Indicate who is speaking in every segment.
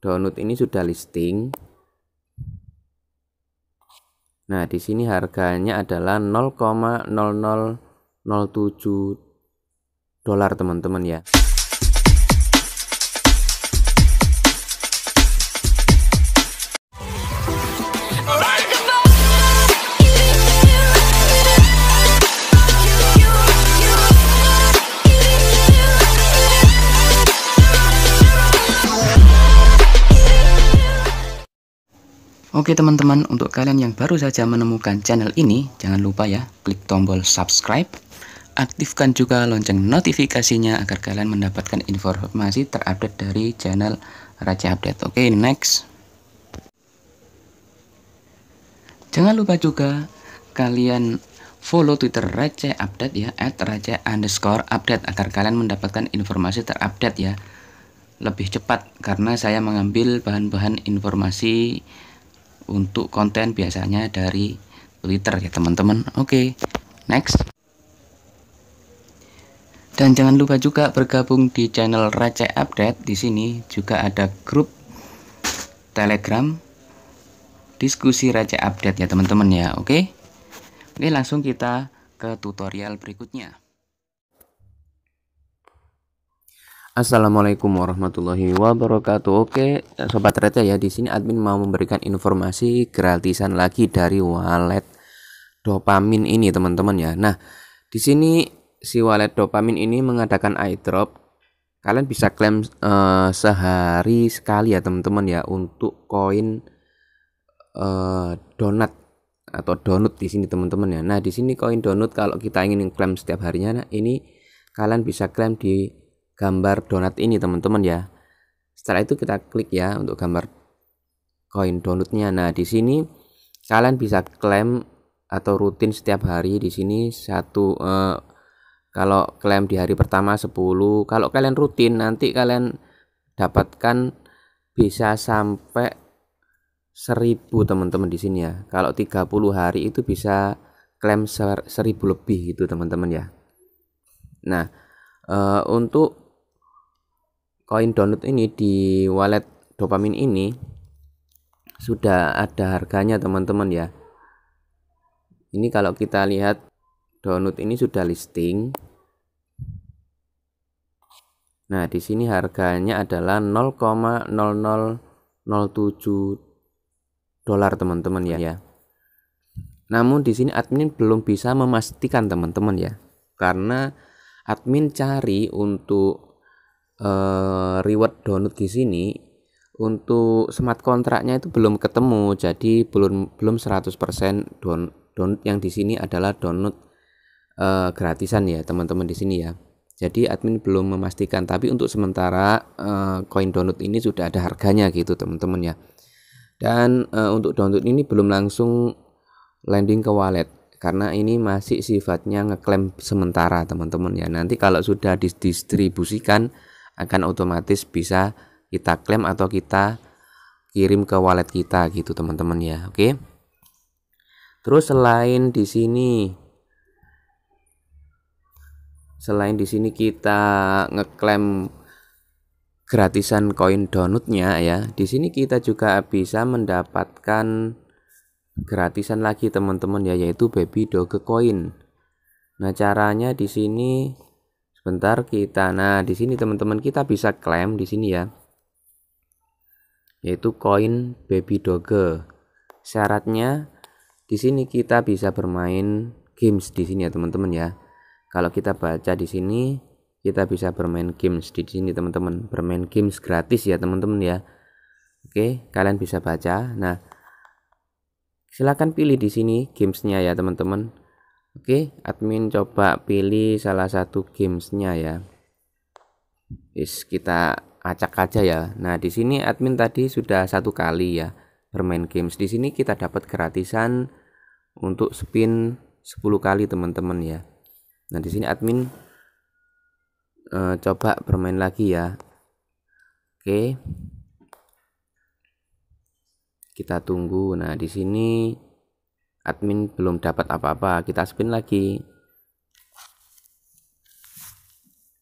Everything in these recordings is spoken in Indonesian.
Speaker 1: download ini sudah listing Nah, di sini harganya adalah 0,0007 dolar, teman-teman ya. Oke teman-teman, untuk kalian yang baru saja menemukan channel ini, jangan lupa ya, klik tombol subscribe. Aktifkan juga lonceng notifikasinya agar kalian mendapatkan informasi terupdate dari channel Raja Update. Oke, next. Jangan lupa juga kalian follow Twitter Raja Update ya, at Raja underscore update agar kalian mendapatkan informasi terupdate ya. Lebih cepat karena saya mengambil bahan-bahan informasi untuk konten biasanya dari Twitter ya teman-teman oke okay, next dan jangan lupa juga bergabung di channel Receh Update di sini juga ada grup Telegram diskusi Receh Update ya teman-teman ya oke okay? oke langsung kita ke tutorial berikutnya Assalamualaikum warahmatullahi wabarakatuh. Oke, sobat Reta ya, di sini admin mau memberikan informasi gratisan lagi dari wallet dopamin ini, teman-teman ya. Nah, di sini si wallet dopamin ini mengadakan airdrop. Kalian bisa klaim uh, sehari sekali ya, teman-teman ya, untuk koin uh, donat atau donut di sini, teman-teman ya. Nah, di sini koin donut kalau kita ingin klaim setiap harinya, nah ini kalian bisa klaim di gambar donat ini teman-teman ya. Setelah itu kita klik ya untuk gambar koin donutnya. Nah, di sini kalian bisa klaim atau rutin setiap hari di sini satu eh, kalau klaim di hari pertama 10 kalau kalian rutin nanti kalian dapatkan bisa sampai 1000 teman-teman di sini ya kalau 30 hari itu bisa klaim 1000 lebih itu teman-teman ya Nah eh, untuk koin download ini di wallet dopamin ini sudah ada harganya teman-teman ya ini kalau kita lihat download ini sudah listing nah di sini harganya adalah 0,0007 dolar teman-teman ya, ya namun di sini admin belum bisa memastikan teman-teman ya karena admin cari untuk uh, reward download di sini untuk smart kontraknya itu belum ketemu jadi belum belum 100% down, download yang di sini adalah download uh, gratisan ya teman-teman di sini ya jadi admin belum memastikan tapi untuk sementara eh, koin donut download ini sudah ada harganya gitu teman-teman ya dan uh, untuk download ini belum langsung landing ke wallet karena ini masih sifatnya ngeklaim sementara teman-teman ya nanti kalau sudah didistribusikan akan otomatis bisa kita klaim atau kita kirim ke wallet kita gitu teman-teman ya oke terus selain di sini selain di sini kita ngeklaim gratisan koin donutnya ya di sini kita juga bisa mendapatkan gratisan lagi teman-teman ya yaitu baby doge coin nah caranya di sini Bentar kita. Nah, di sini teman-teman kita bisa klaim di sini ya. Yaitu koin baby doge. Syaratnya di sini kita bisa bermain games di sini ya teman-teman ya. Kalau kita baca di sini kita bisa bermain games di sini teman-teman bermain games gratis ya teman-teman ya oke kalian bisa baca nah silahkan pilih di sini gamesnya ya teman-teman Oke, admin coba pilih salah satu gamesnya ya. Is kita acak aja ya. Nah di sini admin tadi sudah satu kali ya bermain games. Di sini kita dapat gratisan untuk spin 10 kali teman-teman ya. Nah di sini admin eh, coba bermain lagi ya. Oke, kita tunggu. Nah di sini admin belum dapat apa-apa kita spin lagi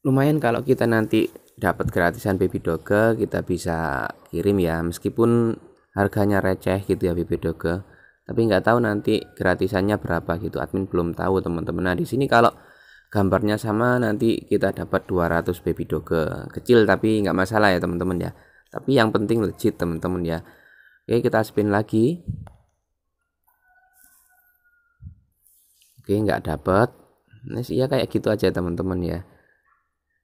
Speaker 1: lumayan kalau kita nanti dapat gratisan baby doge kita bisa kirim ya meskipun harganya receh gitu ya baby doge tapi nggak tahu nanti gratisannya berapa gitu admin belum tahu teman-teman nah di sini kalau gambarnya sama nanti kita dapat 200 baby doge kecil tapi nggak masalah ya teman-teman ya tapi yang penting legit teman-teman ya oke kita spin lagi Oke, nggak dapat. Nah, ya kayak gitu aja teman-teman ya.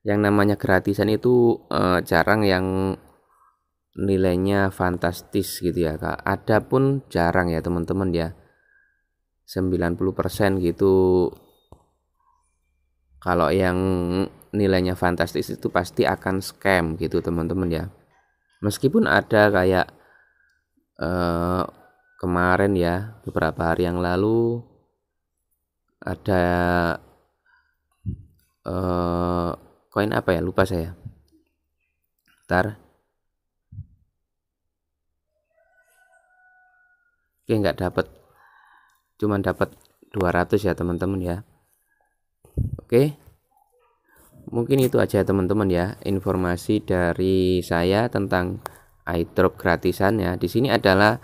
Speaker 1: Yang namanya gratisan itu eh, jarang yang nilainya fantastis gitu ya, Kak. pun jarang ya teman-teman ya. 90% gitu kalau yang nilainya fantastis itu pasti akan scam gitu teman-teman ya meskipun ada kayak eh, kemarin ya beberapa hari yang lalu ada koin eh, koin apa ya lupa saya ntar oke nggak dapat cuman dapat 200 ya teman-teman ya oke mungkin itu aja teman-teman ya informasi dari saya tentang iDrop gratisan ya di sini adalah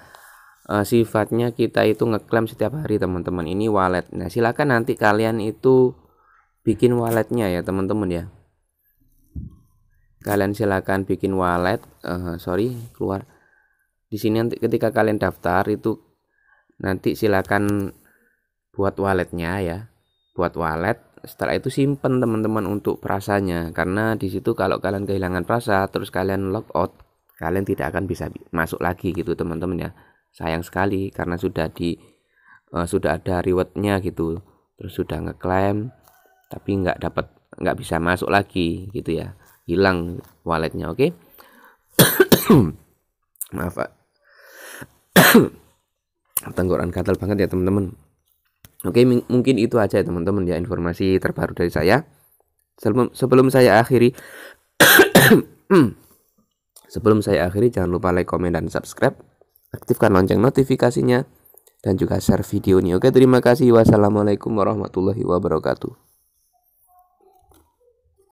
Speaker 1: uh, sifatnya kita itu ngeklaim setiap hari teman-teman ini wallet nah silahkan nanti kalian itu bikin walletnya ya teman-teman ya kalian silakan bikin wallet uh, sorry keluar di sini nanti ketika kalian daftar itu nanti silakan buat walletnya ya buat wallet setelah itu simpen teman-teman untuk perasanya karena di situ kalau kalian kehilangan perasa terus kalian log out kalian tidak akan bisa masuk lagi gitu teman-teman ya sayang sekali karena sudah di uh, sudah ada rewardnya gitu terus sudah ngeklaim tapi nggak dapat nggak bisa masuk lagi gitu ya hilang walletnya oke okay? maaf pak tenggorokan gatal banget ya teman-teman oke okay, mungkin itu aja ya teman-teman ya informasi terbaru dari saya sebelum sebelum saya akhiri sebelum saya akhiri jangan lupa like komen dan subscribe aktifkan lonceng notifikasinya, dan juga share video ini. Oke, terima kasih. Wassalamualaikum warahmatullahi wabarakatuh.